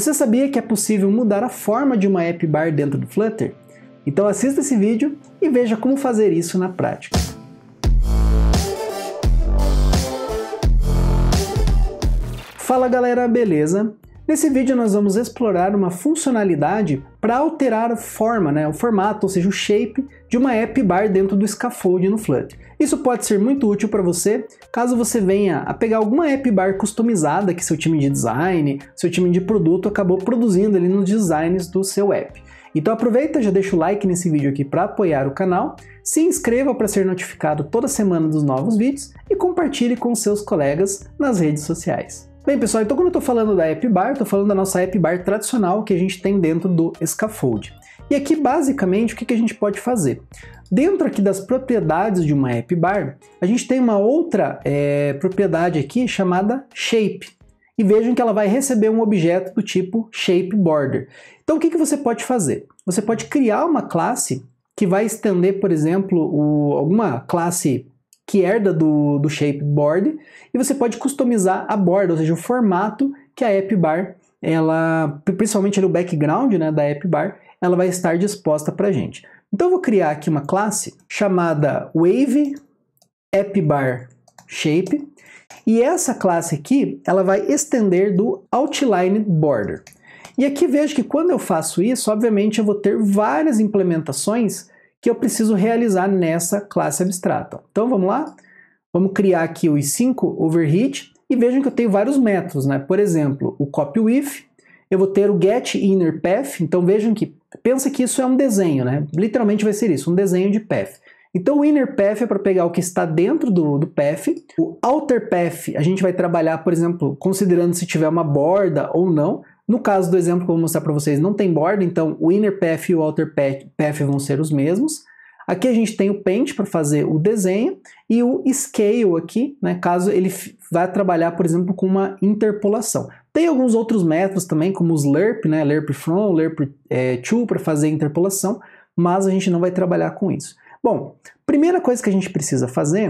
Você sabia que é possível mudar a forma de uma app bar dentro do Flutter? Então assista esse vídeo e veja como fazer isso na prática. Fala galera, beleza? Nesse vídeo nós vamos explorar uma funcionalidade para alterar a forma, né, o formato, ou seja, o shape de uma app bar dentro do scaffold no Flutter. Isso pode ser muito útil para você caso você venha a pegar alguma app bar customizada que seu time de design, seu time de produto acabou produzindo ali nos designs do seu app. Então aproveita, já deixa o like nesse vídeo aqui para apoiar o canal, se inscreva para ser notificado toda semana dos novos vídeos e compartilhe com seus colegas nas redes sociais. Bem pessoal, então quando eu estou falando da app bar, estou falando da nossa app bar tradicional que a gente tem dentro do Scaffold. E aqui, basicamente, o que a gente pode fazer? Dentro aqui das propriedades de uma app bar, a gente tem uma outra é, propriedade aqui chamada shape. E vejam que ela vai receber um objeto do tipo shape border. Então, o que, que você pode fazer? Você pode criar uma classe que vai estender, por exemplo, o, alguma classe que herda do, do shape board e você pode customizar a borda, ou seja, o formato que a app bar ela principalmente no background né, da app bar ela vai estar disposta para a gente. Então eu vou criar aqui uma classe chamada Wave AppBar Shape e essa classe aqui ela vai estender do Outline Border. E aqui vejo que quando eu faço isso, obviamente eu vou ter várias implementações que eu preciso realizar nessa classe abstrata. Então vamos lá? Vamos criar aqui os 5 overheat e vejam que eu tenho vários métodos, né? Por exemplo, o copy with, eu vou ter o get inner path. Então vejam que pensa que isso é um desenho, né? Literalmente vai ser isso, um desenho de path. Então o inner path é para pegar o que está dentro do, do path. O outer path a gente vai trabalhar, por exemplo, considerando se tiver uma borda ou não. No caso do exemplo que eu vou mostrar para vocês, não tem borda, então o inner path e o outer path vão ser os mesmos. Aqui a gente tem o paint para fazer o desenho e o scale aqui, né, caso ele vá trabalhar, por exemplo, com uma interpolação. Tem alguns outros métodos também, como os LERP, né? LERP from, LERP é, to, para fazer interpolação, mas a gente não vai trabalhar com isso. Bom, primeira coisa que a gente precisa fazer,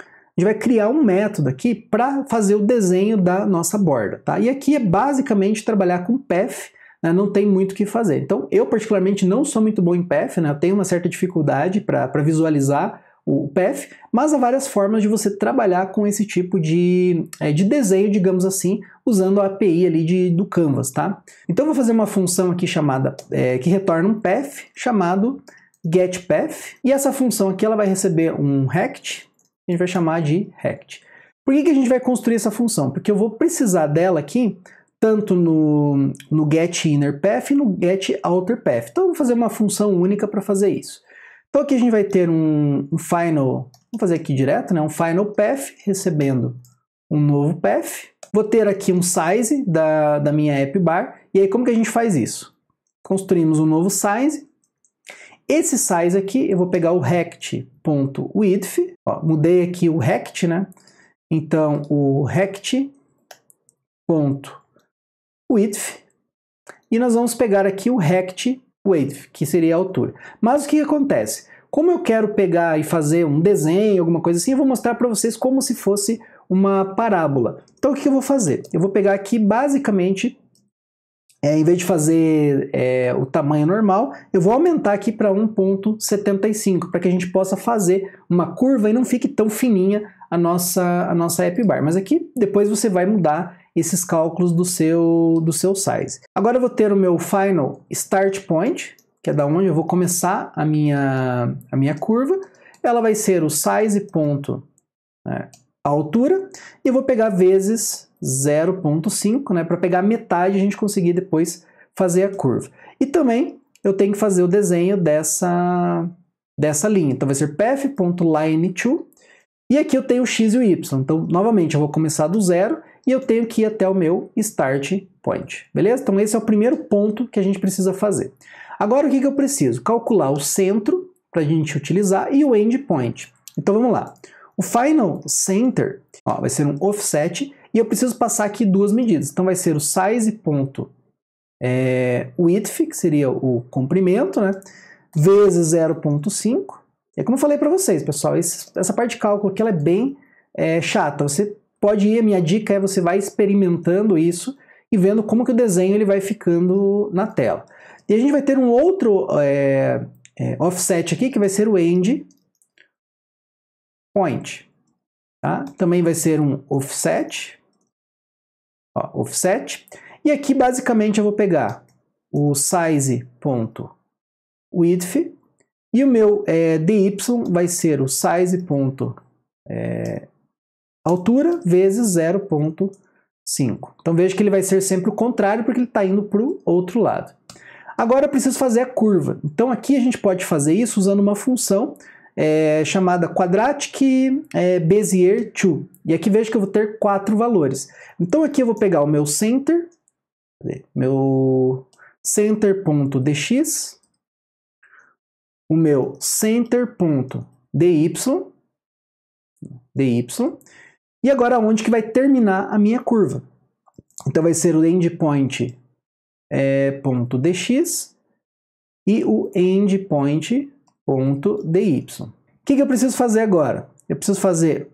a gente vai criar um método aqui para fazer o desenho da nossa borda, tá? E aqui é basicamente trabalhar com path, né? não tem muito o que fazer. Então, eu particularmente não sou muito bom em path, né? Eu tenho uma certa dificuldade para visualizar o PF, mas há várias formas de você trabalhar com esse tipo de, é, de desenho, digamos assim, usando a API ali de, do Canvas, tá? Então vou fazer uma função aqui chamada, é, que retorna um path chamado getPath, e essa função aqui ela vai receber um rect, a gente vai chamar de rect. Por que, que a gente vai construir essa função? Porque eu vou precisar dela aqui tanto no, no getInnerPath e no getOuterPath. Então eu vou fazer uma função única para fazer isso. Então aqui a gente vai ter um, um final, vamos fazer aqui direto, né? um final path recebendo um novo path. Vou ter aqui um size da, da minha app bar. E aí como que a gente faz isso? Construímos um novo size. Esse size aqui eu vou pegar o rect.width, mudei aqui o rect, né? Então o rect.width e nós vamos pegar aqui o rect width, que seria a altura. Mas o que acontece? Como eu quero pegar e fazer um desenho, alguma coisa assim, eu vou mostrar para vocês como se fosse uma parábola. Então o que eu vou fazer? Eu vou pegar aqui basicamente, é, em vez de fazer é, o tamanho normal, eu vou aumentar aqui para 1.75, para que a gente possa fazer uma curva e não fique tão fininha a nossa, a nossa app bar. Mas aqui depois você vai mudar esses cálculos do seu, do seu size. Agora eu vou ter o meu final start point, que é da onde eu vou começar a minha, a minha curva. Ela vai ser o size ponto né, a altura, e eu vou pegar vezes 0.5, né, para pegar metade e a gente conseguir depois fazer a curva. E também eu tenho que fazer o desenho dessa, dessa linha. Então vai ser path.line2, e aqui eu tenho o x e o y. Então, novamente, eu vou começar do zero e eu tenho que ir até o meu start point, beleza? Então esse é o primeiro ponto que a gente precisa fazer. Agora o que, que eu preciso? Calcular o centro para a gente utilizar e o end point. Então vamos lá. O final center ó, vai ser um offset e eu preciso passar aqui duas medidas. Então vai ser o size ponto é, width, que seria o comprimento, né? Vezes 0.5. É como eu falei para vocês, pessoal, esse, essa parte de cálculo aqui ela é bem é, chata. Você pode ir, a minha dica é você vai experimentando isso e vendo como que o desenho ele vai ficando na tela. E a gente vai ter um outro é, é, offset aqui, que vai ser o end point. Tá? Também vai ser um offset. Ó, offset. E aqui, basicamente, eu vou pegar o size.width e o meu é, dy vai ser o size.width é, altura vezes 0,5. Então veja que ele vai ser sempre o contrário, porque ele está indo para o outro lado. Agora eu preciso fazer a curva. Então aqui a gente pode fazer isso usando uma função é, chamada Quadratic é, Bezier 2. E aqui veja que eu vou ter quatro valores. Então aqui eu vou pegar o meu center, meu center.dx, o meu center.dy, dy, e agora onde que vai terminar a minha curva? Então vai ser o endpoint é, ponto dx e o endpoint ponto dy. O que, que eu preciso fazer agora? Eu preciso fazer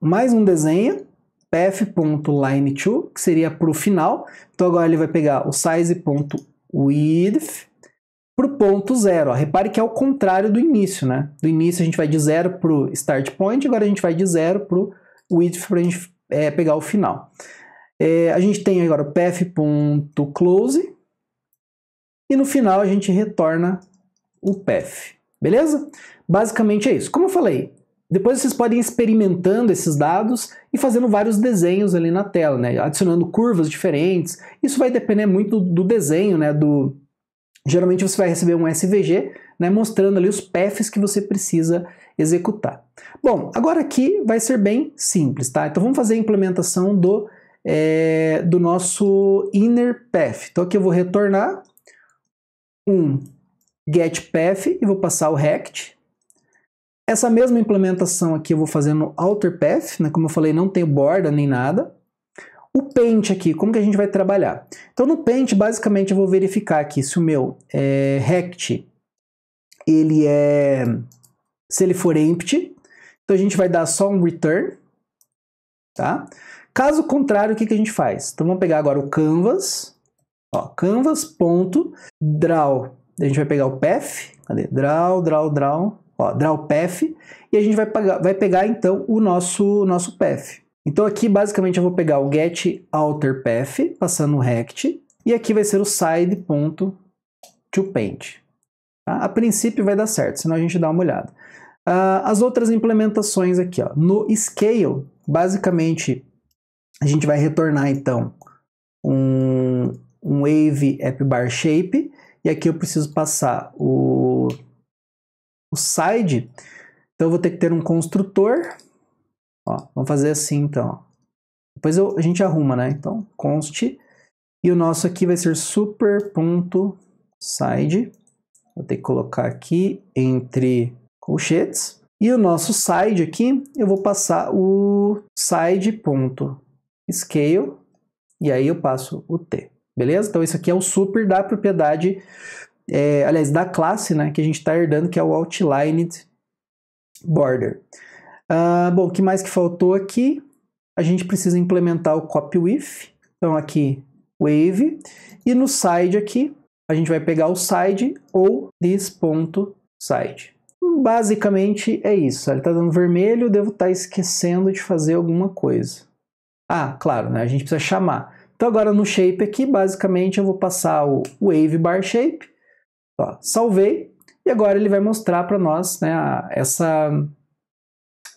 mais um desenho path.line2, que seria para o final. Então agora ele vai pegar o size.width para o ponto zero. Ó. Repare que é o contrário do início, né? Do início a gente vai de zero para o start point, agora a gente vai de zero para o o if para a gente é, pegar o final. É, a gente tem agora o path.close e no final a gente retorna o path, beleza? Basicamente é isso. Como eu falei, depois vocês podem ir experimentando esses dados e fazendo vários desenhos ali na tela, né? Adicionando curvas diferentes. Isso vai depender muito do desenho, né? Do... Geralmente você vai receber um SVG né, mostrando ali os paths que você precisa executar. Bom, agora aqui vai ser bem simples, tá? Então vamos fazer a implementação do, é, do nosso inner path. Então aqui eu vou retornar um get path e vou passar o rect. Essa mesma implementação aqui eu vou fazer no outer path, né? como eu falei, não tem borda nem nada. O paint aqui, como que a gente vai trabalhar? Então no paint, basicamente, eu vou verificar aqui se o meu é, eh, rect ele é. Se ele for empty, então a gente vai dar só um return, tá? Caso contrário, o que, que a gente faz? Então vamos pegar agora o canvas, ó, canvas.draw. A gente vai pegar o path, cadê? Draw, draw, draw, ó, draw path, e a gente vai, pegar, vai pegar então o nosso, nosso path. Então aqui basicamente eu vou pegar o get outer path, passando o rect, e aqui vai ser o side.toPaint. Tá? A princípio vai dar certo, senão a gente dá uma olhada. Uh, as outras implementações aqui, ó. no Scale, basicamente, a gente vai retornar então um, um Wave App Bar Shape, e aqui eu preciso passar o, o side, então eu vou ter que ter um construtor, ó, vamos fazer assim então, depois eu, a gente arruma, né, então const, e o nosso aqui vai ser super.side, Vou ter que colocar aqui entre colchetes. E o nosso side aqui, eu vou passar o side.scale e aí eu passo o t. Beleza? Então isso aqui é o super da propriedade, é, aliás, da classe né, que a gente está herdando, que é o outlined border. Ah, bom, o que mais que faltou aqui? A gente precisa implementar o copy with. Então aqui, wave. E no side aqui, a gente vai pegar o side ou this.side. Basicamente é isso. Ele está dando vermelho, eu devo estar tá esquecendo de fazer alguma coisa. Ah, claro, né? a gente precisa chamar. Então agora no shape aqui, basicamente eu vou passar o wave bar shape, ó, salvei, e agora ele vai mostrar para nós né, essa,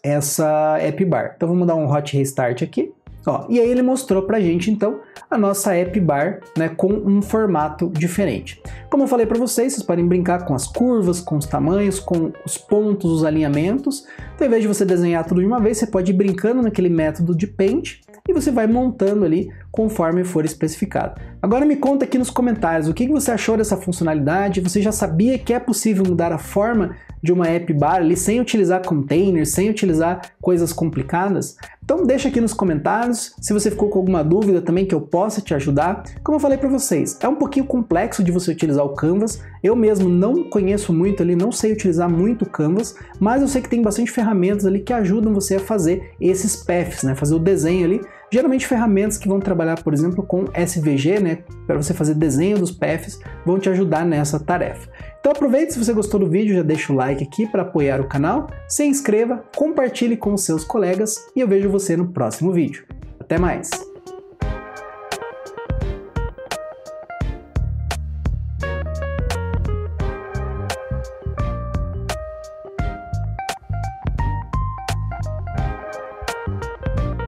essa app bar. Então vamos dar um hot restart aqui. Ó, e aí ele mostrou pra gente então a nossa app bar né, com um formato diferente. Como eu falei para vocês, vocês podem brincar com as curvas, com os tamanhos, com os pontos, os alinhamentos. Então, ao invés de você desenhar tudo de uma vez, você pode ir brincando naquele método de paint e você vai montando ali conforme for especificado. Agora me conta aqui nos comentários o que você achou dessa funcionalidade. Você já sabia que é possível mudar a forma de uma app bar ali sem utilizar containers, sem utilizar coisas complicadas? Então deixa aqui nos comentários se você ficou com alguma dúvida também que eu possa te ajudar. Como eu falei para vocês, é um pouquinho complexo de você utilizar o Canvas. Eu mesmo não conheço muito ali, não sei utilizar muito o Canvas, mas eu sei que tem bastante ferramentas ali que ajudam você a fazer esses paths, né? Fazer o desenho ali Geralmente ferramentas que vão trabalhar, por exemplo, com SVG, né, para você fazer desenho dos PFs, vão te ajudar nessa tarefa. Então aproveite, se você gostou do vídeo, já deixa o like aqui para apoiar o canal, se inscreva, compartilhe com seus colegas e eu vejo você no próximo vídeo. Até mais!